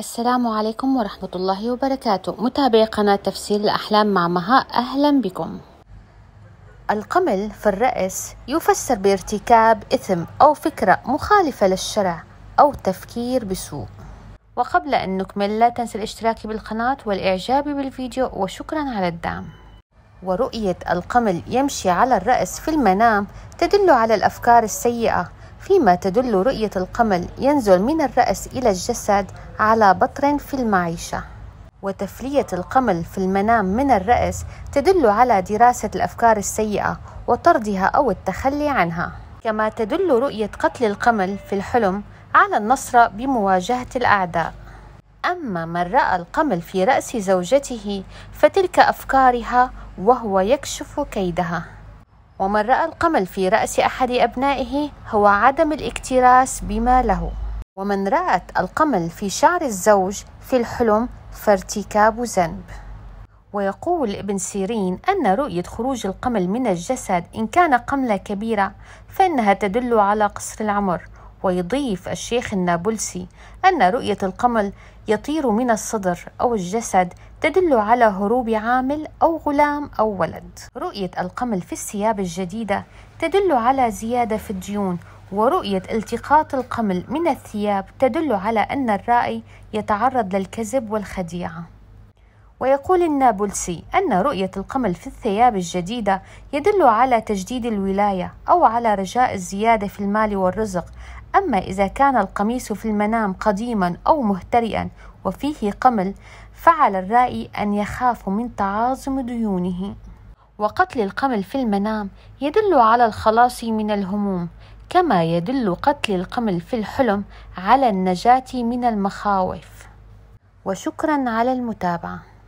السلام عليكم ورحمة الله وبركاته متابعي قناة تفسير الأحلام مع مها أهلا بكم القمل في الرأس يفسر بارتكاب إثم أو فكرة مخالفة للشرع أو تفكير بسوء وقبل أن نكمل لا تنسى الاشتراك بالقناة والإعجاب بالفيديو وشكرا على الدعم ورؤية القمل يمشي على الرأس في المنام تدل على الأفكار السيئة فيما تدل رؤية القمل ينزل من الرأس إلى الجسد على بطر في المعيشة وتفلية القمل في المنام من الرأس تدل على دراسة الأفكار السيئة وطردها أو التخلي عنها كما تدل رؤية قتل القمل في الحلم على النصر بمواجهة الأعداء أما من رأى القمل في رأس زوجته فتلك أفكارها وهو يكشف كيدها ومن رأى القمل في رأس أحد أبنائه هو عدم الاكتراث بما له ومن رأت القمل في شعر الزوج في الحلم فارتكاب ذنب ويقول ابن سيرين أن رؤية خروج القمل من الجسد إن كان قملة كبيرة فإنها تدل على قصر العمر ويضيف الشيخ النابلسي أن رؤية القمل يطير من الصدر أو الجسد تدل على هروب عامل أو غلام أو ولد. رؤية القمل في الثياب الجديدة تدل على زيادة في الديون، ورؤية التقاط القمل من الثياب تدل على أن الرائي يتعرض للكذب والخديعة. ويقول النابلسي أن رؤية القمل في الثياب الجديدة يدل على تجديد الولاية أو على رجاء الزيادة في المال والرزق أما إذا كان القميص في المنام قديما أو مهترئا وفيه قمل فعلى الرائي أن يخاف من تعاظم ديونه وقتل القمل في المنام يدل على الخلاص من الهموم كما يدل قتل القمل في الحلم على النجاة من المخاوف وشكرا على المتابعه